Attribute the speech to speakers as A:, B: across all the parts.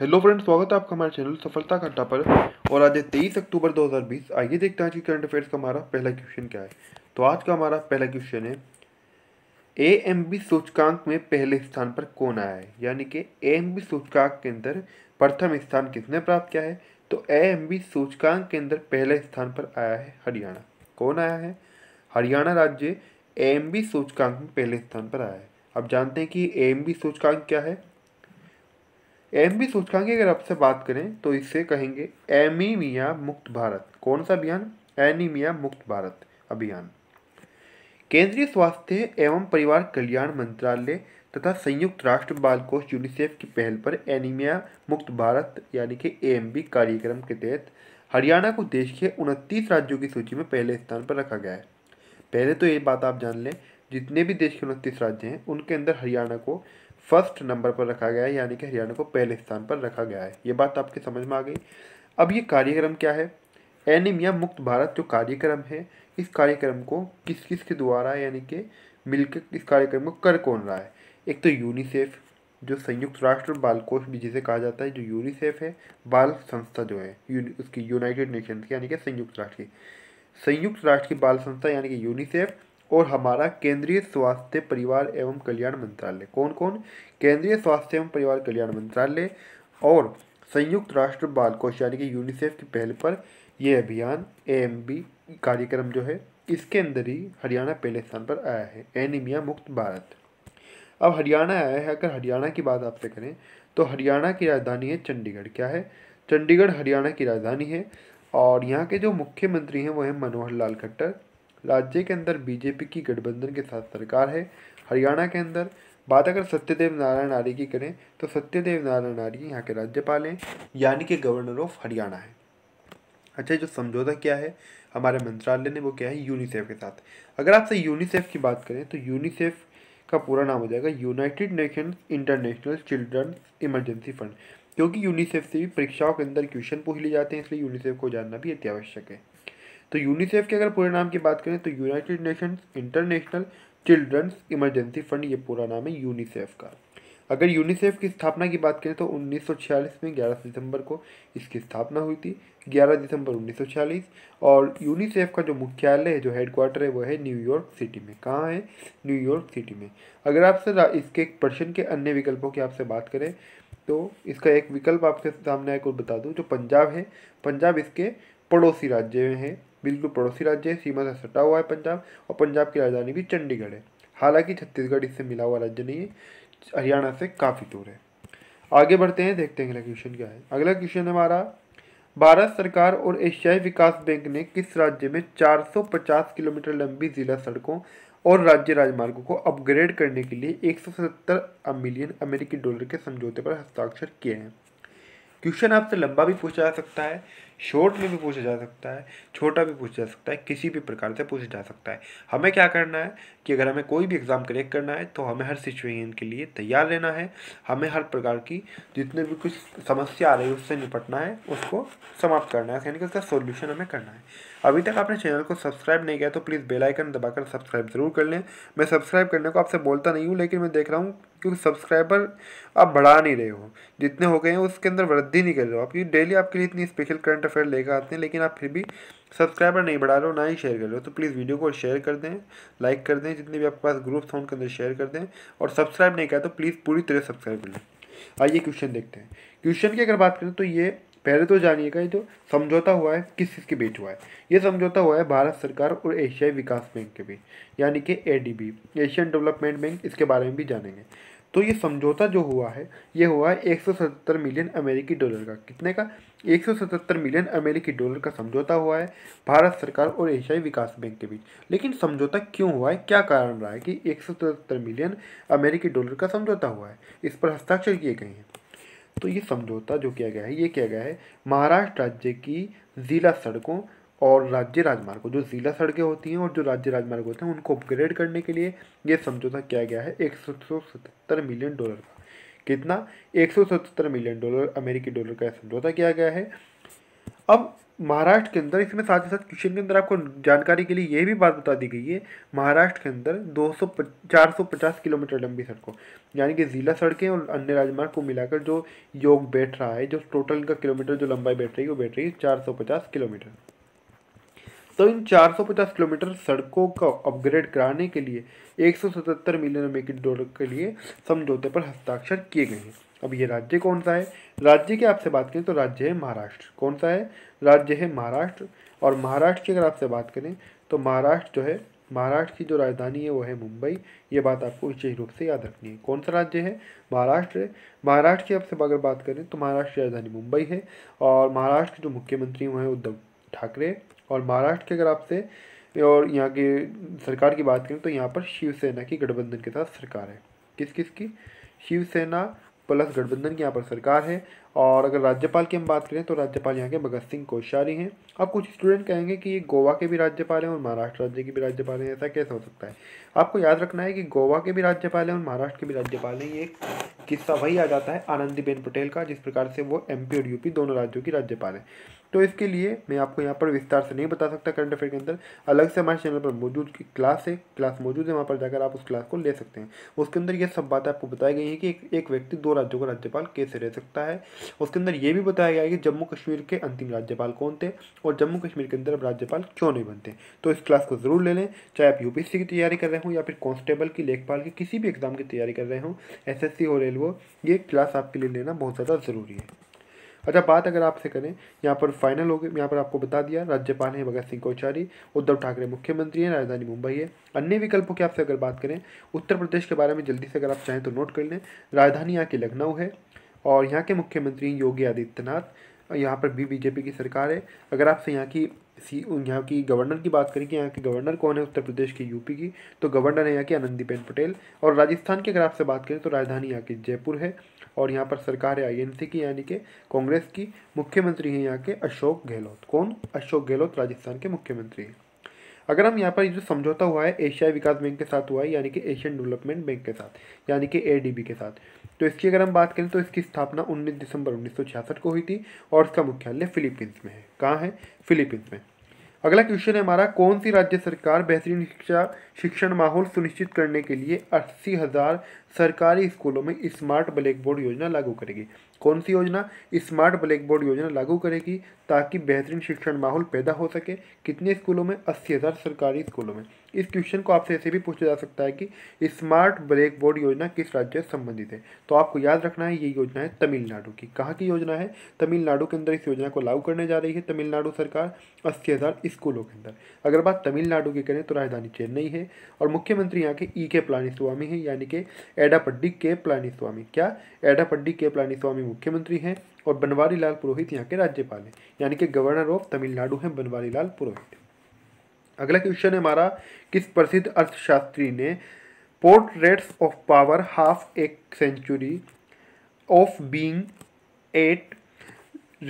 A: hello friends स्वागत है आपका हमारे चैनल सफलता घंटा पर और आज है तेईस अक्टूबर 2020 आइए देखते हैं आज के करंट अफेयर्स का हमारा पहला क्वेश्चन क्या है तो आज का हमारा पहला क्वेश्चन है ए एम बी सूचकांक में पहले स्थान पर कौन आया है यानी कि ए एम बी सूचकांक के अंदर प्रथम स्थान किसने प्राप्त किया है तो ए एम बी सूचकांक के अंदर पहले स्थान पर आया है हरियाणा कौन आया है हरियाणा राज्य ए एम बी सूचकांक में पहले स्थान पर आया है अब जानते हैं कि ए एम बी सूचकांक क्या है एम बी सूचकांक की अगर आपसे बात करें तो इससे कहेंगे एमीमिया मुक्त भारत कौन सा अभियान एनीमिया मुक्त भारत अभियान केंद्रीय स्वास्थ्य एवं परिवार कल्याण मंत्रालय तथा संयुक्त राष्ट्र बाल कोष यूनिसेफ की पहल पर एनीमिया मुक्त भारत यानी कि ए कार्यक्रम के तहत हरियाणा को देश के उनतीस राज्यों की सूची में पहले स्थान पर रखा गया है पहले तो ये बात आप जान लें जितने भी देश के उनतीस राज्य हैं उनके अंदर हरियाणा को फर्स्ट नंबर पर रखा गया है यानी कि हरियाणा को पहले स्थान पर रखा गया है ये बात आपकी समझ में आ गई अब ये कार्यक्रम क्या है एनीमिया मुक्त भारत जो कार्यक्रम है इस कार्यक्रम को किस किस के द्वारा यानी कि मिलकर इस कार्यक्रम को कर कौन रहा है एक तो यूनिसेफ जो संयुक्त राष्ट्र बाल कोष भी जिसे कहा जाता है जो यूनिसेफ है बाल संस्था जो है उसकी यूनाइटेड नेशंस की यानी कि संयुक्त राष्ट्र की संयुक्त राष्ट्र की बाल संस्था यानी कि यूनिसेफ और हमारा केंद्रीय स्वास्थ्य परिवार एवं कल्याण मंत्रालय कौन कौन केंद्रीय स्वास्थ्य एवं परिवार कल्याण मंत्रालय और संयुक्त राष्ट्र बाल कोष यानी कि यूनिसेफ की पहल पर यह अभियान ए कार्यक्रम जो है इसके अंदर ही हरियाणा पहले स्थान पर आया है एनीमिया मुक्त भारत अब हरियाणा आया है अगर हरियाणा की बात आपसे करें तो हरियाणा की राजधानी है चंडीगढ़ क्या है चंडीगढ़ हरियाणा की राजधानी है और यहाँ के जो मुख्यमंत्री हैं वो हैं मनोहर लाल खट्टर राज्य के अंदर बीजेपी की गठबंधन के साथ सरकार है हरियाणा के अंदर बात अगर सत्यदेव नारायण आर्य की करें तो सत्यदेव नारायण आर्य यहाँ के राज्यपाल हैं यानी कि गवर्नर ऑफ हरियाणा है अच्छा जो समझौता क्या है हमारे मंत्रालय ने वो क्या है यूनिसेफ के साथ अगर आपसे यूनिसेफ की बात करें तो यूनिसेफ का पूरा नाम हो जाएगा United Nations International Children Emergency Fund क्योंकि यूनिसेफ से भी परीक्षाओं के अंदर क्वेश्चन पूछ लिए जाते हैं इसलिए यूनिसेफ को जानना भी अत्यावश्यक है तो यूनिसेफ के अगर पूरे नाम की बात करें तो United Nations International Children's Emergency Fund ये पूरा नाम है यूनिसेफ का अगर यूनिसेफ की स्थापना की बात करें तो 1946 में 11 दिसंबर को इसकी स्थापना हुई थी 11 दिसंबर 1946 और यूनिसेफ का जो मुख्यालय है जो हेडक्वार्टर है वो है न्यूयॉर्क सिटी में कहाँ है न्यूयॉर्क सिटी में अगर आपसे इसके प्रश्न के अन्य विकल्पों की आपसे बात करें तो इसका एक विकल्प आपके सामने आए को बता दूँ जो पंजाब है पंजाब इसके पड़ोसी राज्य में है बिल्कुल पड़ोसी राज्य है सीमा से सटा हुआ है पंजाब और पंजाब की राजधानी भी चंडीगढ़ है हालांकि छत्तीसगढ़ इससे मिला हुआ राज्य नहीं है हरियाणा से काफ़ी दूर है आगे बढ़ते हैं देखते हैं अगला क्वेश्चन क्या है अगला क्वेश्चन हमारा भारत सरकार और एशियाई विकास बैंक ने किस राज्य में 450 किलोमीटर लंबी जिला सड़कों और राज्य राजमार्गों को अपग्रेड करने के लिए 177 मिलियन अमेरिकी डॉलर के समझौते पर हस्ताक्षर किए हैं क्वेश्चन आपसे लंबा भी पूछा जा सकता है शॉर्ट में भी पूछा जा सकता है छोटा भी पूछा जा सकता है किसी भी प्रकार से पूछा जा सकता है हमें क्या करना है कि अगर हमें कोई भी एग्ज़ाम क्रैक करना है तो हमें हर सिचुएशन के लिए तैयार रहना है हमें हर प्रकार की जितने भी कुछ समस्या आ रही है उससे निपटना है उसको समाप्त करना है यानी कि उसका सोल्यूशन हमें करना है अभी तक आपने चैनल को सब्सक्राइब नहीं किया तो प्लीज़ बेल आइकन दबाकर सब्सक्राइब ज़रूर कर लें मैं सब्सक्राइब करने को आपसे बोलता नहीं हूँ लेकिन मैं देख रहा हूँ क्योंकि सब्सक्राइबर आप बढ़ा नहीं रहे हो जितने हो गए हैं उसके अंदर वृद्धि नहीं कर रहे हो आप क्योंकि डेली आपके लिए इतनी स्पेशल करंट अफेयर लेकर आते हैं लेकिन आप फिर भी सब्सक्राइबर नहीं बढ़ा रहे हो ना ही शेयर कर रहे हो तो प्लीज़ वीडियो को शेयर कर दें लाइक कर दें जितने भी आपके पास ग्रुप्स हैं उनके अंदर शेयर कर दें और सब्सक्राइब नहीं किया तो प्लीज़ पूरी तरह सब्सक्राइब कर लें आइए क्वेश्चन देखते हैं क्वेश्चन की अगर बात करें तो ये पहले तो जानिएगा ये जो तो समझौता हुआ है किस चीज़ के बीच हुआ है ये समझौता हुआ है भारत सरकार और एशियाई विकास बैंक के बीच यानी कि ए एशियन डेवलपमेंट बैंक इसके बारे में भी जानेंगे तो ये समझौता जो हुआ है ये हुआ है एक मिलियन अमेरिकी डॉलर का कितने का एक मिलियन अमेरिकी डॉलर का समझौता हुआ है भारत सरकार और एशियाई विकास बैंक के बीच लेकिन समझौता क्यों हुआ है क्या कारण रहा है कि एक मिलियन अमेरिकी डॉलर का समझौता हुआ है इस पर हस्ताक्षर किए गए हैं तो ये समझौता जो किया गया है ये किया गया है महाराष्ट्र राज्य की ज़िला सड़कों और राज्य राजमार्गों जो ज़िला सड़कें होती हैं और जो राज्य राजमार्ग होते हैं उनको अपग्रेड करने के लिए ये समझौता किया गया है एक मिलियन डॉलर का कितना एक मिलियन डॉलर अमेरिकी डॉलर का समझौता किया गया है अब महाराष्ट्र के अंदर इसमें साथ ही साथ क्वेश्चन के अंदर आपको जानकारी के लिए ये भी बात बता दी गई है महाराष्ट्र के अंदर दो सौ चार सौ पचास किलोमीटर लंबी सड़कों यानी कि ज़िला सड़कें और अन्य राजमार्ग को मिलाकर जो योग बैठ रहा है जो टोटल का किलोमीटर जो लंबाई बैठ रही है वो बैठ रही है चार सौ पचास किलोमीटर तो इन 450 किलोमीटर सड़कों का अपग्रेड कराने के लिए 177 मिलियन अमेरिकी डॉलर के लिए समझौते पर हस्ताक्षर किए गए हैं अब ये राज्य कौन सा है राज्य की आपसे बात करें तो राज्य है महाराष्ट्र कौन सा है राज्य है महाराष्ट्र और महाराष्ट्र की अगर आपसे बात करें तो महाराष्ट्र जो है महाराष्ट्र की जो राजधानी है वो है मुंबई ये बात आपको विशेष रूप से याद रखनी है कौन सा राज्य है महाराष्ट्र महाराष्ट्र की आपसे अगर बात करें तो महाराष्ट्र की राजधानी मुंबई है और महाराष्ट्र के जो मुख्यमंत्री हुए हैं उद्धव ठाकरे और महाराष्ट्र के अगर आपसे और यहाँ की सरकार की बात करें तो यहाँ पर शिवसेना की गठबंधन के साथ सरकार है किस किस की शिवसेना प्लस गठबंधन की यहाँ पर सरकार है और अगर राज्यपाल की हम बात करें तो राज्यपाल यहाँ के भगत सिंह कोश्यारी हैं अब कुछ स्टूडेंट कहेंगे कि ये गोवा के भी राज्यपाल हैं और महाराष्ट्र राज्य के भी राज्यपाल हैं ऐसा कैसे हो सकता है आपको याद रखना है कि गोवा के भी राज्यपाल हैं और महाराष्ट्र के भी राज्यपाल हैं ये एक किस्सा वही आ जाता है आनंदीबेन पटेल का जिस प्रकार से वो एम और यूपी दोनों राज्यों की राज्यपाल हैं तो इसके लिए मैं आपको यहाँ पर विस्तार से नहीं बता सकता करंट अफेयर के अंदर अलग से हमारे चैनल पर मौजूद क्लास है क्लास मौजूद है वहाँ पर जाकर आप उस क्लास को ले सकते हैं उसके अंदर ये सब बातें आपको बताई गई हैं कि एक, व्यक्ति दो राज्यों का राज्यपाल कैसे रह सकता है उसके अंदर ये भी बताया गया है कि जम्मू कश्मीर के अंतिम राज्यपाल कौन थे और जम्मू कश्मीर के अंदर अब राज्यपाल क्यों नहीं बनते तो इस क्लास को ज़रूर ले लें चाहे आप यू की तैयारी कर रहे हो या फिर कॉन्स्टेबल की लेखपाल की किसी भी एग्ज़ाम की तैयारी कर रहे हो एसएससी हो रेलवे ये क्लास आपके लिए लेना बहुत ज़्यादा ज़रूरी है अच्छा बात अगर आपसे करें यहाँ पर फाइनल हो गए यहाँ पर आपको बता दिया राज्यपाल हैं भगत सिंह कोचारी उद्धव ठाकरे मुख्यमंत्री हैं राजधानी मुंबई है अन्य विकल्पों की आपसे अगर बात करें उत्तर प्रदेश के बारे में जल्दी से अगर आप चाहें तो नोट कर लें राजधानी यहाँ की लखनऊ है और यहाँ के मुख्यमंत्री योगी आदित्यनाथ यहाँ पर भी बीजेपी की सरकार है अगर आपसे यहाँ की सी यहाँ की गवर्नर की बात करें कि यहाँ के गवर्नर कौन है उत्तर प्रदेश की यूपी की तो गवर्नर है यहाँ की आनंदीबेन पटेल और राजस्थान की अगर आपसे बात करें तो राजधानी यहाँ की जयपुर है और यहाँ पर सरकार है आई की यानी कि कांग्रेस की मुख्यमंत्री हैं यहाँ के अशोक गहलोत कौन अशोक गहलोत राजस्थान के मुख्यमंत्री हैं अगर हम यहाँ पर जो समझौता हुआ है एशियाई विकास बैंक के साथ हुआ है यानी कि एशियन डेवलपमेंट बैंक के साथ यानी कि बी के साथ तो इसकी अगर हम बात करें तो इसकी स्थापना 19 दिसंबर 1966 को हुई थी और इसका मुख्यालय फिलीपींस में है कहाँ है फिलीपींस में अगला क्वेश्चन है हमारा कौन सी राज्य सरकार बेहतरीन शिक्षा शिक्षण माहौल सुनिश्चित करने के लिए अस्सी हज़ार सरकारी स्कूलों में स्मार्ट ब्लैक बोर्ड योजना लागू करेगी कौन सी योजना स्मार्ट ब्लैक बोर्ड योजना लागू करेगी ताकि बेहतरीन शिक्षण माहौल पैदा हो सके कितने स्कूलों में अस्सी हज़ार सरकारी स्कूलों में इस क्वेश्चन को आपसे ऐसे भी पूछा जा सकता है कि स्मार्ट ब्लैक बोर्ड योजना किस राज्य से संबंधित है तो आपको याद रखना है ये योजना है तमिलनाडु की कहाँ की योजना है तमिलनाडु के अंदर इस योजना को लागू करने जा रही है तमिलनाडु सरकार अस्सी हज़ार स्कूलों के अंदर अगर बात तमिलनाडु की करें तो राजधानी चेन्नई है और मुख्यमंत्री यहाँ के ई के पलानीस्वामी है यानी कि एडापड्डी के स्वामी क्या एडापड्डी के स्वामी मुख्यमंत्री हैं और बनवारी लाल पुरोहित यहाँ के राज्यपाल हैं यानी कि गवर्नर ऑफ तमिलनाडु हैं बनवारी लाल पुरोहित अगला क्वेश्चन है हमारा किस प्रसिद्ध अर्थशास्त्री ने portraits of power half a century of being at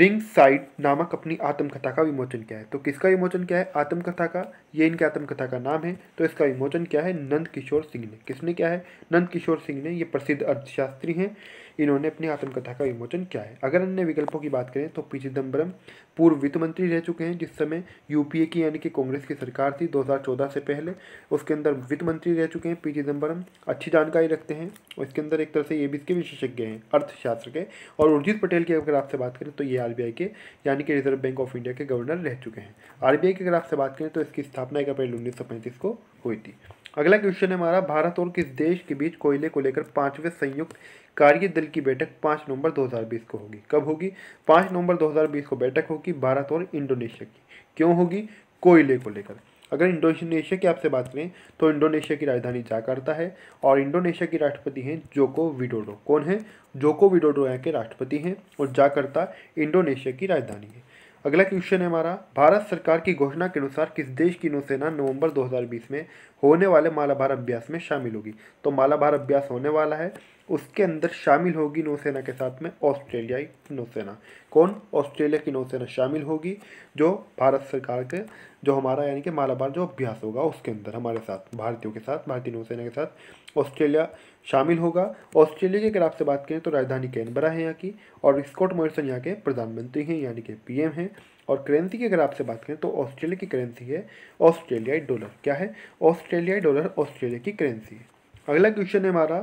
A: ringside नामक अपनी आत्मकथा का विमोचन क्या है तो किसका विमोचन क्या है आत्मकथा का ये इनके आत्मकथा का नाम है तो इसका विमोचन क्या है नंद किशोर सिंह ने किसने क्या है नंद किशोर सिंह ने ये प्रसिद्ध अर्थशास्त्री हैं इन्होंने अपनी आत्मकथा का विमोचन क्या है अगर अन्य विकल्पों की बात करें तो पी चिदम्बरम पूर्व वित्त मंत्री रह चुके हैं जिस समय यूपीए की यानी कि कांग्रेस की सरकार थी 2014 से पहले उसके अंदर वित्त मंत्री रह चुके हैं पी चिदम्बरम अच्छी जानकारी रखते हैं और इसके अंदर एक तरह से ये भी इसके विशेषज्ञ हैं अर्थशास्त्र के और उर्जित पटेल की अगर आपसे बात करें तो ये आर के यानी कि रिजर्व बैंक ऑफ इंडिया के गवर्नर रह चुके हैं आर की अगर आपसे बात करें तो इसकी स्थापना एक अप्रैल उन्नीस को हुई थी अगला क्वेश्चन है हमारा भारत और किस देश के बीच कोयले को लेकर पांचवें संयुक्त कार्य दल की बैठक पाँच नवंबर 2020 को होगी कब होगी पाँच नवंबर 2020 को बैठक होगी भारत और इंडोनेशिया की क्यों होगी कोयले को लेकर अगर इंडोनेशिया की आपसे बात करें तो इंडोनेशिया की राजधानी जाकार्ता है और इंडोनेशिया की राष्ट्रपति हैं जोको विडोडो कौन है जोको विडोडो यहाँ के राष्ट्रपति हैं और जाकर्ता इंडोनेशिया की राजधानी है अगला क्वेश्चन है हमारा भारत सरकार की घोषणा के अनुसार किस देश की नौसेना नवंबर 2020 में होने वाले मालाभार अभ्यास में शामिल होगी तो मालाभार अभ्यास होने वाला है उसके अंदर शामिल होगी नौसेना के साथ में ऑस्ट्रेलियाई नौसेना कौन ऑस्ट्रेलिया की नौसेना शामिल होगी जो भारत सरकार के जो हमारा यानी कि मालाबार जो अभ्यास होगा उसके अंदर हमारे साथ भारतीयों के साथ भारतीय नौसेना के साथ ऑस्ट्रेलिया शामिल होगा ऑस्ट्रेलिया के अगर आपसे बात करें तो राजधानी कैनबरा है यहाँ की और स्कॉट मॉरिसन यहाँ के प्रधानमंत्री हैं यानी कि पी हैं और करेंसी की अगर आपसे बात करें तो ऑस्ट्रेलिया की करेंसी है ऑस्ट्रेलियाई डॉलर क्या है ऑस्ट्रेलियाई डॉलर ऑस्ट्रेलिया की करेंसी है अगला क्वेश्चन है हमारा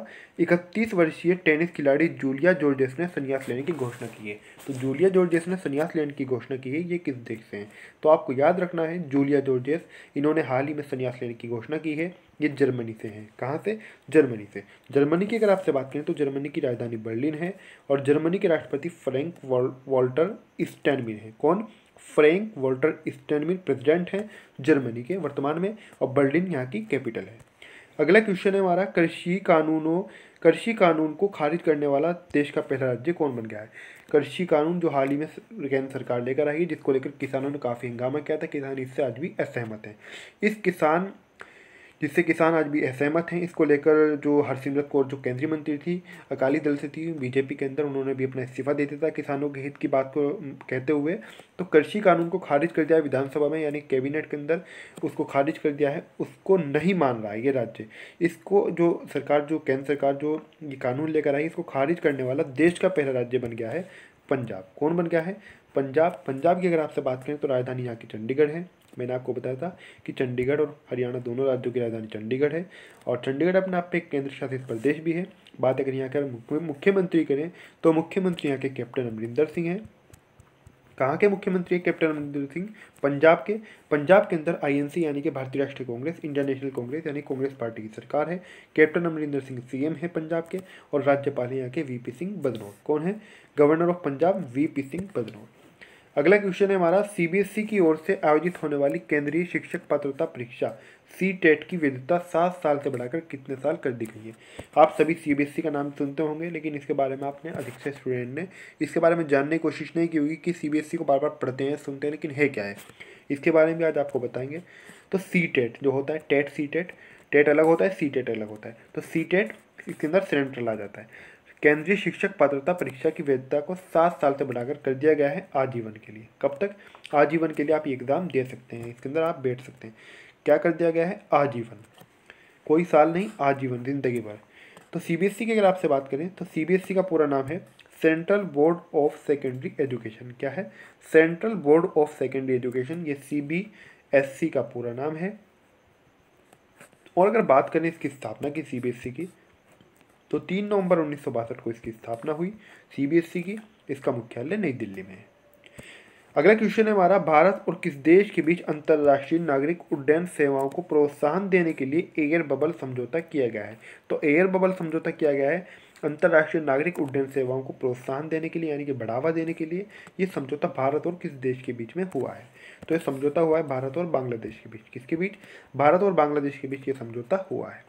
A: इकतीस वर्षीय टेनिस खिलाड़ी जूलिया जॉर्जेस ने संन्यास लेने की घोषणा की है तो जूलिया जॉर्जेस ने संन्यास लेने की घोषणा की है ये किस देश से हैं तो आपको याद रखना है जूलिया जॉर्जेस इन्होंने हाल ही में संन्यास लेने की घोषणा की है ये जर्मनी से हैं कहाँ से जर्मनी से जर्मनी की अगर आपसे बात करें तो जर्मनी की राजधानी बर्लिन है और जर्मनी के राष्ट्रपति फ्रेंक वॉल्टर स्टैनमिन है कौन फ्रेंक वॉल्टर स्टैनमिन प्रेसिडेंट हैं जर्मनी के वर्तमान में और बर्लिन यहाँ की कैपिटल है अगला क्वेश्चन है हमारा कृषि कानूनों कृषि कानून को खारिज करने वाला देश का पहला राज्य कौन बन गया है कृषि कानून जो हाल ही में केंद्र सरकार लेकर आई है जिसको लेकर किसानों ने काफ़ी हंगामा किया था किसान इससे आज भी असहमत हैं इस किसान जिससे किसान आज भी असहमत हैं इसको लेकर जो हरसिमरत कौर जो केंद्रीय मंत्री थी अकाली दल से थी बीजेपी के अंदर उन्होंने भी अपना इस्तीफा दे दिया था किसानों के हित की बात को कहते हुए तो कृषि कानून को खारिज कर दिया है विधानसभा में यानी कैबिनेट के अंदर उसको खारिज कर दिया है उसको नहीं मान रहा है ये राज्य इसको जो सरकार जो केंद्र सरकार जो ये कानून लेकर आई इसको खारिज करने वाला देश का पहला राज्य बन गया है पंजाब कौन बन गया है पंजाब पंजाब की अगर आपसे बात करें तो राजधानी यहाँ की चंडीगढ़ है मैंने आपको बताया था कि चंडीगढ़ और हरियाणा दोनों राज्यों की राजधानी चंडीगढ़ है और चंडीगढ़ अपने आप पे एक केंद्र शासित प्रदेश भी है बात अगर यहाँ के मुख्यमंत्री करें तो मुख्यमंत्री यहाँ के कैप्टन अमरिंदर सिंह हैं कहाँ के मुख्यमंत्री हैं कैप्टन अमरिंदर सिंह पंजाब के पंजाब के अंदर आईएनसी यानी कि भारतीय राष्ट्रीय कांग्रेस इंडियन नेशनल कांग्रेस यानी कांग्रेस पार्टी की सरकार है कैप्टन अमरिंदर सिंह सीएम है पंजाब के और राज्यपाल हैं यहाँ के वीपी सिंह बदनौर कौन है governor of Punjab VP Singh Badnore अगला क्वेश्चन है हमारा सीबीएसई e की ओर से आयोजित होने वाली केंद्रीय शिक्षक पात्रता परीक्षा सी टेट e की वैधता सात साल से बढ़ाकर कितने साल कर दी गई है आप सभी सीबीएसई e का नाम सुनते होंगे लेकिन इसके बारे में आपने अधिक से स्टूडेंट ने इसके बारे में जानने की कोशिश नहीं की होगी कि सीबीएसई को बार बार पढ़ते हैं सुनते हैं लेकिन है क्या है इसके बारे में आज आपको बताएंगे तो सी टेट जो होता है टेट सी टेट टेट अलग होता है सी टेट अलग होता है तो सी टेट इसके अंदर सेंट्रल आ जाता है केंद्रीय शिक्षक पात्रता परीक्षा की वैधता को सात साल से बढ़ाकर कर दिया गया है आजीवन के लिए कब तक आजीवन के लिए आप एग्ज़ाम दे सकते हैं इसके अंदर आप बैठ सकते हैं क्या कर दिया गया है आजीवन कोई साल नहीं आजीवन ज़िंदगी भर तो सीबीएसई e की अगर आपसे बात करें तो सीबीएसई e का पूरा नाम है Central Board of Secondary Education क्या है Central Board of Secondary Education ये सीबीएसई e का पूरा नाम है और अगर बात करें इसकी स्थापना की सीबीएसई की तो तीन नवंबर उन्नीस को इसकी स्थापना हुई सीबीएसई e की इसका मुख्यालय नई दिल्ली में है अगला क्वेश्चन है हमारा भारत और किस देश के बीच अंतर्राष्ट्रीय नागरिक उड्डयन सेवाओं को प्रोत्साहन देने के लिए एयर बबल समझौता किया गया है तो एयर बबल समझौता किया गया है अंतर्राष्ट्रीय नागरिक उड्डयन सेवाओं को प्रोत्साहन देने के लिए यानी कि बढ़ावा देने के लिए ये समझौता भारत और किस देश के बीच में हुआ है तो ये समझौता हुआ है भारत और बांग्लादेश के बीच किसके बीच भारत और बांग्लादेश के बीच ये समझौता हुआ है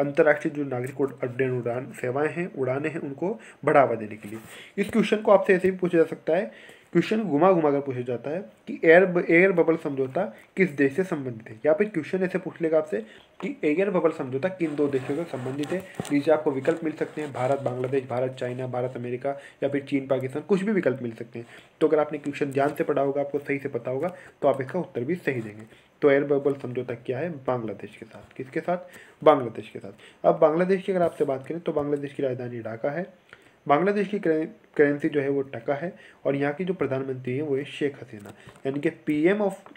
A: अंतर्राष्ट्रीय जो नागरिक अड्डन उड़ान सेवाएं हैं उड़ाने हैं उनको बढ़ावा देने के लिए इस क्वेश्चन को आपसे ऐसे भी पूछा जा सकता है क्वेश्चन घुमा घुमा कर पूछा जाता है कि एयर एयर बबल समझौता किस देश से संबंधित है या फिर क्वेश्चन ऐसे पूछ लेगा आपसे कि एयर बबल समझौता किन दो देशों से संबंधित है नीचे आपको विकल्प मिल सकते हैं भारत बांग्लादेश भारत चाइना भारत अमेरिका या फिर चीन पाकिस्तान कुछ भी विकल्प मिल सकते हैं तो अगर आपने क्वेश्चन ध्यान से पढ़ा होगा आपको सही से पता होगा तो आप इसका उत्तर भी सही देंगे तो एयर बबल समझौता क्या है बांग्लादेश के साथ किसके साथ बांग्लादेश के साथ अब बांग्लादेश की अगर आपसे बात करें तो बांग्लादेश की राजधानी ढाका है बांग्लादेश की करेंसी जो है वो टका है और यहाँ की जो प्रधानमंत्री है वो है शेख हसीना यानी कि पीएम ऑफ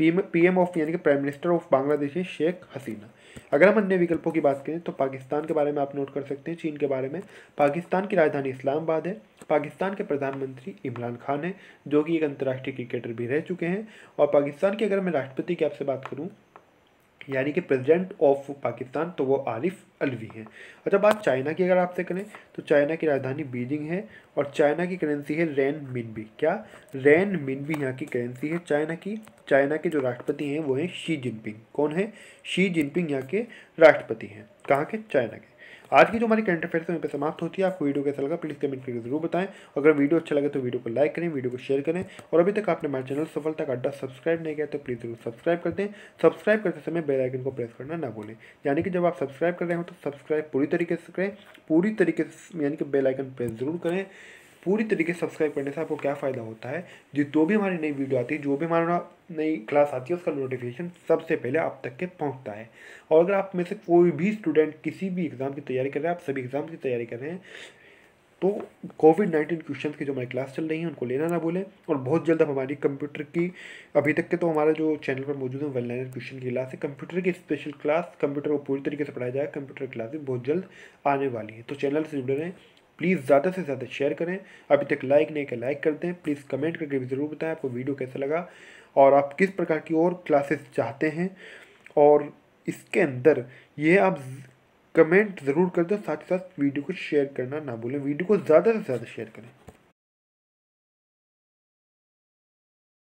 A: पीएम ऑफ यानी कि प्राइम मिनिस्टर ऑफ बांग्लादेश है शेख हसीना अगर हम अन्य विकल्पों की बात करें तो पाकिस्तान के बारे में आप नोट कर सकते हैं चीन के बारे में पाकिस्तान की राजधानी इस्लामाबाद है पाकिस्तान के प्रधानमंत्री इमरान खान है जो कि एक अंतर्राष्ट्रीय क्रिकेटर भी रह चुके हैं और पाकिस्तान की अगर मैं राष्ट्रपति की आपसे बात करूँ यानी कि प्रेसिडेंट ऑफ पाकिस्तान तो वो आरिफ अलवी हैं अच्छा बात चाइना की अगर आपसे करें तो चाइना की राजधानी बीजिंग है और चाइना की करेंसी है रैन मिनबी क्या रैन मिनबी यहाँ की करेंसी है चाइना की चाइना के जो राष्ट्रपति हैं वो हैं शी जिनपिंग कौन है शी जिनपिंग यहाँ के राष्ट्रपति हैं कहाँ के चाइना के आज की जो हमारी करंट अफेयर है यहाँ पर समाप्त होती है आपको वीडियो कैसा लगा प्लीज़ कमेंट करके जरूर बताएं अगर वीडियो अच्छा लगे तो वीडियो को लाइक करें वीडियो को शेयर करें और अभी तक आपने हमारे चैनल सफल तक अड्डा सब्सक्राइब नहीं किया तो प्लीज़ जरूर सब्सक्राइब कर दें सब्सक्राइब करते समय बेलाइकन को प्रेस करना ना भूलें यानी कि जब आप सब्सक्राइब कर रहे हो तो सब्सक्राइब पूरी तरीके से करें पूरी तरीके से यानी कि बेलाइकन प्रेस जरूर करें पूरी तरीके से सब्सक्राइब करने से आपको क्या फ़ायदा होता है जो तो भी हमारी नई वीडियो आती है जो भी हमारा नई क्लास आती है उसका नोटिफिकेशन सबसे पहले आप तक के पहुंचता है और अगर आप में से कोई भी स्टूडेंट किसी भी एग्ज़ाम की तैयारी कर रहे हैं आप सभी एग्ज़ाम की तैयारी कर रहे हैं तो कोविड नाइन्टीन क्वेश्चन की जो हमारी क्लास चल रही है उनको लेना ना भूलें और बहुत जल्द हम हमारी कंप्यूटर की अभी तक के तो हमारे जो चैनल पर मौजूद है वन क्वेश्चन की क्लास है कंप्यूटर की स्पेशल क्लास कंप्यूटर को पूरी तरीके से पढ़ाया जाएगा कंप्यूटर क्लास भी बहुत जल्द आने वाली है तो चैनल से जुड़े रहें प्लीज़ ज़्यादा से ज़्यादा शेयर करें अभी तक लाइक नहीं कर लाइक कर दें प्लीज़ कमेंट करके भी ज़रूर बताएं आपको वीडियो कैसा लगा और आप किस प्रकार की और क्लासेस चाहते हैं और इसके अंदर यह आप कमेंट ज़रूर कर दो साथ ही साथ वीडियो को शेयर करना ना भूलें वीडियो को ज़्यादा से ज़्यादा शेयर करें